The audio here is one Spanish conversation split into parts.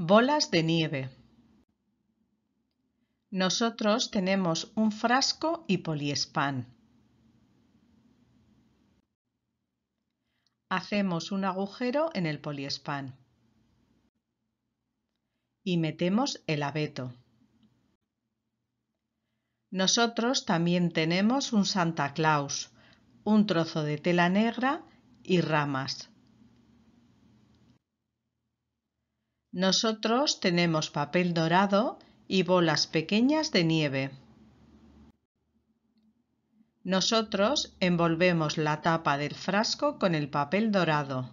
Bolas de nieve. Nosotros tenemos un frasco y poliespan. Hacemos un agujero en el poliespan. Y metemos el abeto. Nosotros también tenemos un Santa Claus, un trozo de tela negra y ramas. Nosotros tenemos papel dorado y bolas pequeñas de nieve. Nosotros envolvemos la tapa del frasco con el papel dorado.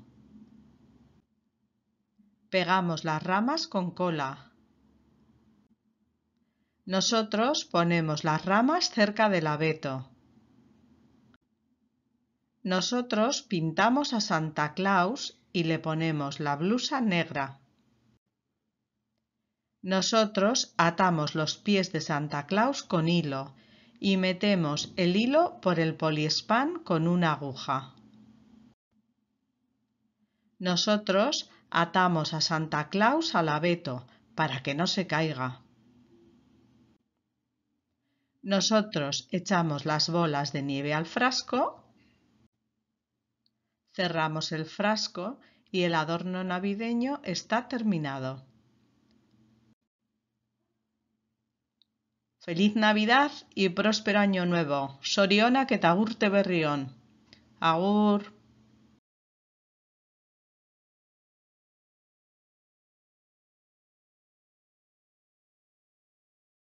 Pegamos las ramas con cola. Nosotros ponemos las ramas cerca del abeto. Nosotros pintamos a Santa Claus y le ponemos la blusa negra. Nosotros atamos los pies de Santa Claus con hilo y metemos el hilo por el poliespan con una aguja. Nosotros atamos a Santa Claus al abeto para que no se caiga. Nosotros echamos las bolas de nieve al frasco, cerramos el frasco y el adorno navideño está terminado. Feliz Navidad y próspero año nuevo. Soriona que tagurte berrión. Agur.